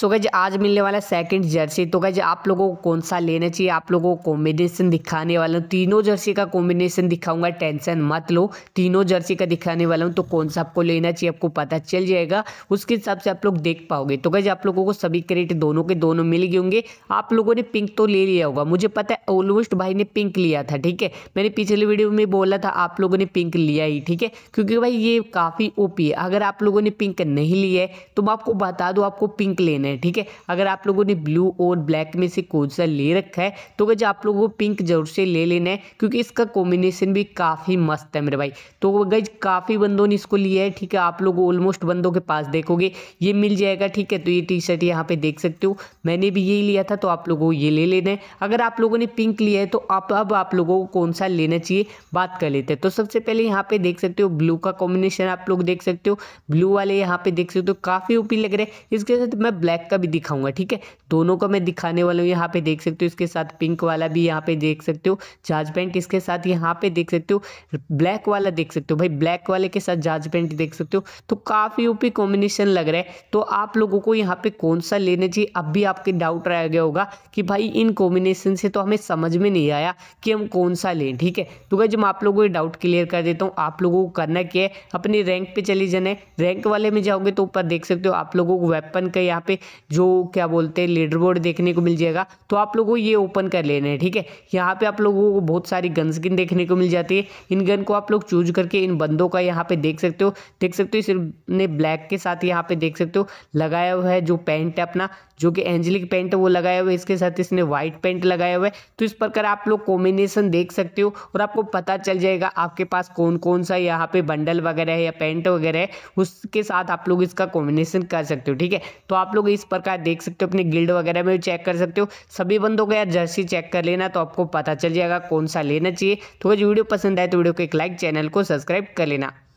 सो गज आज मिलने वाला सेकंड जर्सी तो गज आप लोगों को कौन सा लेना चाहिए आप लोगों को कॉम्बिनेशन दिखाने वाला हूँ तीनों जर्सी का कॉम्बिनेशन दिखाऊंगा टेंशन मत लो तीनों जर्सी का दिखाने वाला हूँ तो कौन सा आपको लेना चाहिए आपको पता चल जाएगा उसके हिसाब से आप लोग देख पाओगे तो गज आप लोगों को सभी क्रेट दोनों के दोनों मिल गए होंगे आप लोगों ने पिंक तो ले लिया होगा मुझे पता है ऑलमोस्ट भाई ने पिंक लिया था ठीक है मैंने पिछले वीडियो में बोला था आप लोगों ने पिंक लिया ही ठीक है क्योंकि भाई ये काफ़ी ओपी है अगर आप लोगों ने पिंक नहीं लिया है तो मैं आपको बता दूँ आपको पिंक लेना करना है ठीक है अगर आप लोगों ने ब्लू और ब्लैक में से कौन सा ले रखा है तो गज आप लोगों को पिंक जरूर से ले लेना है क्योंकि इसका कॉम्बिनेशन भी काफ़ी मस्त है मेरे भाई तो गज काफ़ी बंदों ने इसको लिया है ठीक है आप लोग ऑलमोस्ट बंदों के पास देखोगे ये मिल जाएगा ठीक है तो ये टी शर्ट यहाँ पे देख सकते हो मैंने भी यही लिया था तो आप लोगों को ये ले लेना है अगर आप लोगों ने पिंक लिया है तो आप अब आप लोगों को कौन सा लेना चाहिए बात कर लेते हैं तो सबसे पहले यहाँ पे देख सकते हो ब्लू का कॉम्बिनेशन आप लोग देख सकते हो ब्लू वाले यहाँ पे देख सकते हो तो काफ़ी ओपी लग रहे हैं इसके साथ मैं ब्लैक का भी दिखाऊंगा ठीक है दोनों का मैं दिखाने वाला हूँ यहाँ पे देख सकते हो इसके साथ पिंक वाला भी यहाँ पे देख सकते हो जाज पेंट इसके साथ यहाँ पे देख सकते हो ब्लैक वाला देख सकते हो भाई ब्लैक वाले के साथ जाज पेंट देख सकते हो तो काफ़ी ओपी कॉम्बिनेशन लग रहा है तो आप लोगों को यहाँ पे कौन सा लेना चाहिए अब भी आपके डाउट रह गया होगा कि भाई इन कॉम्बिनेशन से तो हमें समझ में नहीं आया कि हम कौन सा लें ठीक है तो भाई जब आप लोगों को डाउट क्लियर कर देता हूँ आप लोगों को करना क्या है अपने रैंक पे चले जाना है रैंक वाले में जाओगे तो ऊपर देख सकते हो आप लोगों को वेपन का यहाँ पे जो क्या बोलते हैं लीडर बोर्ड देखने को मिल जाएगा तो आप लोगों को ये ओपन कर लेना है ठीक है यहाँ पे आप लोगों को बहुत सारी गन स्किन देखने को मिल जाती है इन गन को आप लोग चूज करके इन बंदों का यहाँ पे देख सकते हो देख सकते हो सिर्फ ने ब्लैक के साथ यहाँ पे देख सकते हो लगाया हुआ है जो पैंट है अपना जो कि एंजेलिक पेंट वो लगाया हुआ है इसके साथ इसने व्हाइट पेंट लगाया हुआ है तो इस प्रकार आप लोग कॉम्बिनेशन देख सकते हो और आपको पता चल जाएगा आपके पास कौन कौन सा यहाँ पे बंडल वगैरह है या पेंट वगैरह है उसके साथ आप लोग इसका कॉम्बिनेशन कर सकते हो ठीक है तो आप लोग इस प्रकार देख सकते हो अपने गिल्ड वगैरह में चेक कर सकते हो सभी बंदों का यार जर्सी चेक कर लेना तो आपको पता चल जाएगा कौन सा लेना चाहिए तो वीडियो पसंद आए तो वीडियो को एक लाइक चैनल को सब्सक्राइब कर लेना